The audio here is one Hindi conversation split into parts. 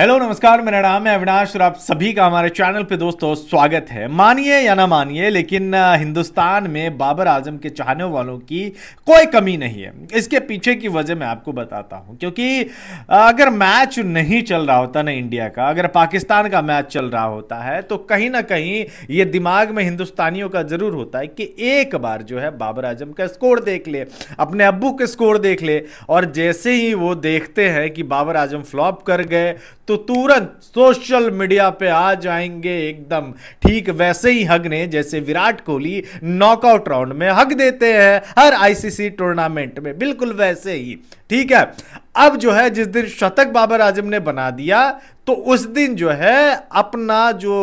हेलो नमस्कार मेरा नाम है अविनाश और आप सभी का हमारे चैनल पे दोस्तों स्वागत है मानिए या ना मानिए लेकिन हिंदुस्तान में बाबर आजम के चाहने वालों की कोई कमी नहीं है इसके पीछे की वजह मैं आपको बताता हूं क्योंकि अगर मैच नहीं चल रहा होता ना इंडिया का अगर पाकिस्तान का मैच चल रहा होता है तो कहीं ना कहीं ये दिमाग में हिंदुस्तानियों का जरूर होता है कि एक बार जो है बाबर आजम का स्कोर देख ले अपने अबू के स्कोर देख ले और जैसे ही वो देखते हैं कि बाबर आजम फ्लॉप कर गए तो तुरंत सोशल मीडिया पे आ जाएंगे एकदम ठीक वैसे ही हगने जैसे विराट कोहली नॉकआउट राउंड में हग देते हैं हर आईसीसी टूर्नामेंट में बिल्कुल वैसे ही ठीक है अब जो है जिस दिन शतक बाबर आजम ने बना दिया तो उस दिन जो है अपना जो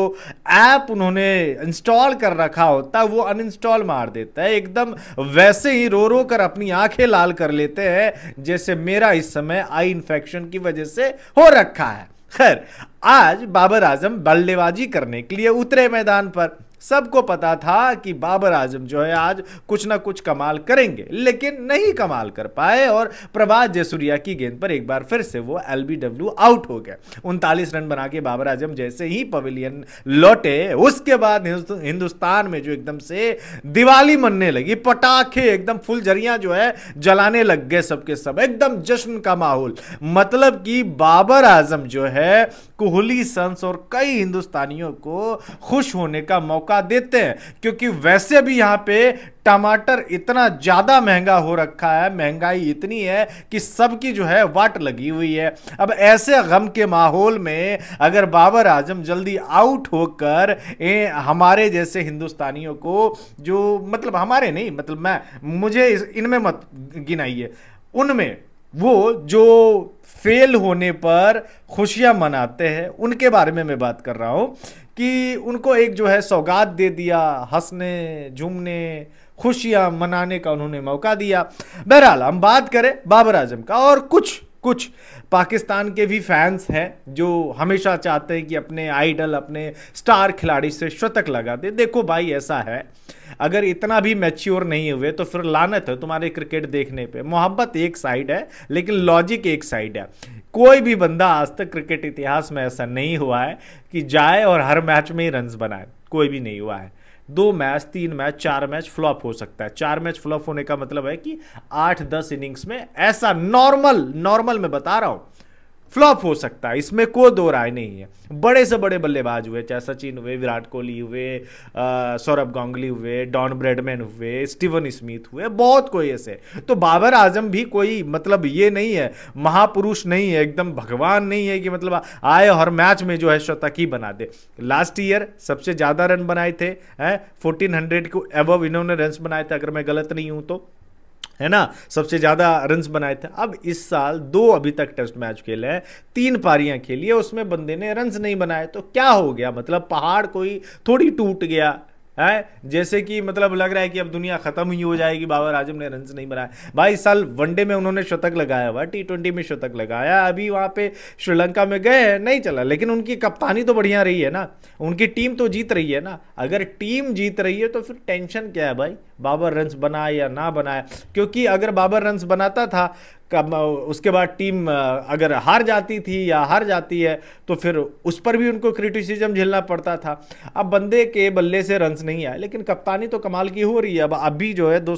ऐप उन्होंने इंस्टॉल कर रखा होता है वो अनइंस्टॉल मार देता है एकदम वैसे ही रो रो कर अपनी आंखें लाल कर लेते हैं जैसे मेरा इस समय आई इन्फेक्शन की वजह से हो रखा है खैर आज बाबर आजम बल्लेबाजी करने के लिए उतरे मैदान पर सबको पता था कि बाबर आजम जो है आज कुछ ना कुछ कमाल करेंगे लेकिन नहीं कमाल कर पाए और प्रभात जयसूर्या की गेंद पर एक बार फिर से वो एलबीडब्ल्यू आउट हो गए उनतालीस रन बना के बाबर आजम जैसे ही पवेलियन लौटे उसके बाद हिंदुस्तान में जो एकदम से दिवाली मनने लगी पटाखे एकदम जरिया जो है जलाने लग गए सबके सब एकदम जश्न का माहौल मतलब कि बाबर आजम जो है कोहली सन्स और कई हिंदुस्तानियों को खुश होने का मौका मौका देते हैं क्योंकि वैसे भी यहाँ पे टमाटर इतना ज़्यादा महंगा हो रखा है महंगाई इतनी है कि सबकी जो है वाट लगी हुई है अब ऐसे गम के माहौल में अगर बाबर आजम जल्दी आउट होकर हमारे जैसे हिंदुस्तानियों को जो मतलब हमारे नहीं मतलब मैं मुझे इनमें मत गिनाइए उनमें वो जो फेल होने पर खुशियां मनाते हैं उनके बारे में मैं बात कर रहा हूँ कि उनको एक जो है सौगात दे दिया हंसने झूमने खुशियां मनाने का उन्होंने मौका दिया बहरहाल हम बात करें बाबर आजम का और कुछ कुछ पाकिस्तान के भी फैंस हैं जो हमेशा चाहते हैं कि अपने आइडल अपने स्टार खिलाड़ी से शतक लगा दे देखो भाई ऐसा है अगर इतना भी मैच्योर नहीं हुए तो फिर लानत है तुम्हारे क्रिकेट देखने पे मोहब्बत एक साइड है लेकिन लॉजिक एक साइड है कोई भी बंदा आज तक क्रिकेट इतिहास में ऐसा नहीं हुआ है कि जाए और हर मैच में ही रन बनाए कोई भी नहीं हुआ है दो मैच तीन मैच चार मैच फ्लॉप हो सकता है चार मैच फ्लॉप होने का मतलब है कि आठ दस इनिंग्स में ऐसा नॉर्मल नॉर्मल में बता रहा हूं फ्लॉप हो सकता है इसमें कोई दो राय नहीं है बड़े से बड़े बल्लेबाज हुए चाहे सचिन हुए विराट कोहली हुए सौरभ गांगुली हुए डॉन ब्रेडमैन हुए स्टीवन स्मिथ हुए बहुत कोई ऐसे तो बाबर आजम भी कोई मतलब ये नहीं है महापुरुष नहीं है एकदम भगवान नहीं है कि मतलब आए हर मैच में जो है शतक ही बना दे लास्ट ईयर सबसे ज़्यादा रन बनाए थे फोर्टीन हंड्रेड को अबव इन्होंने रन बनाए थे अगर मैं गलत नहीं हूँ तो है ना सबसे ज़्यादा रन बनाए थे अब इस साल दो अभी तक टेस्ट मैच खेले हैं तीन पारियां खेली है उसमें बंदे ने रन नहीं बनाए तो क्या हो गया मतलब पहाड़ कोई थोड़ी टूट गया है जैसे कि मतलब लग रहा है कि अब दुनिया खत्म ही हो जाएगी बाबर आजम ने रन नहीं बनाया भाई इस साल वनडे में उन्होंने शतक लगाया हुआ टी ट्वेंटी में शतक लगाया अभी वहां पे श्रीलंका में गए नहीं चला लेकिन उनकी कप्तानी तो बढ़िया रही है ना उनकी टीम तो जीत रही है ना अगर टीम जीत रही है तो फिर टेंशन क्या है भाई बाबर रन्स बनाए या ना बनाए क्योंकि अगर बाबर रन्स बनाता था कब उसके बाद टीम अगर हार जाती थी या हार जाती है तो फिर उस पर भी उनको क्रिटिसिज्म झेलना पड़ता था अब बंदे के बल्ले से रन्स नहीं आए लेकिन कप्तानी तो कमाल की हो रही है अब अभी जो है दो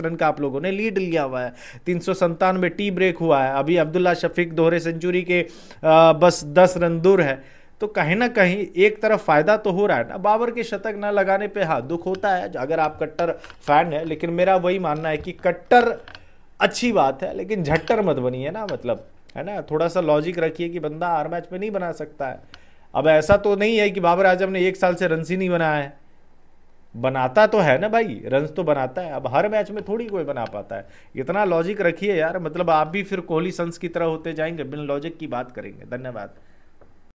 रन का आप लोगों ने लीड लिया हुआ है तीन सौ टी ब्रेक हुआ है अभी अब्दुल्ला शफीक दोहरे सेंचुरी के बस दस रन दूर है तो कहीं ना कहीं एक तरफ फ़ायदा तो हो रहा है ना बाबर के शतक ना लगाने पे हाँ दुख होता है अगर आप कट्टर फैन है लेकिन मेरा वही मानना है कि कट्टर अच्छी बात है लेकिन झट्टर मत बनिए ना मतलब है ना थोड़ा सा लॉजिक रखिए कि बंदा हर मैच में नहीं बना सकता है अब ऐसा तो नहीं है कि बाबर आजम ने एक साल से रन ही नहीं बनाया है बनाता तो है ना भाई रन तो बनाता है अब हर मैच में थोड़ी कोई बना पाता है इतना लॉजिक रखिए यार मतलब आप भी फिर कोहली सन्स की तरह होते जाएंगे बिन लॉजिक की बात करेंगे धन्यवाद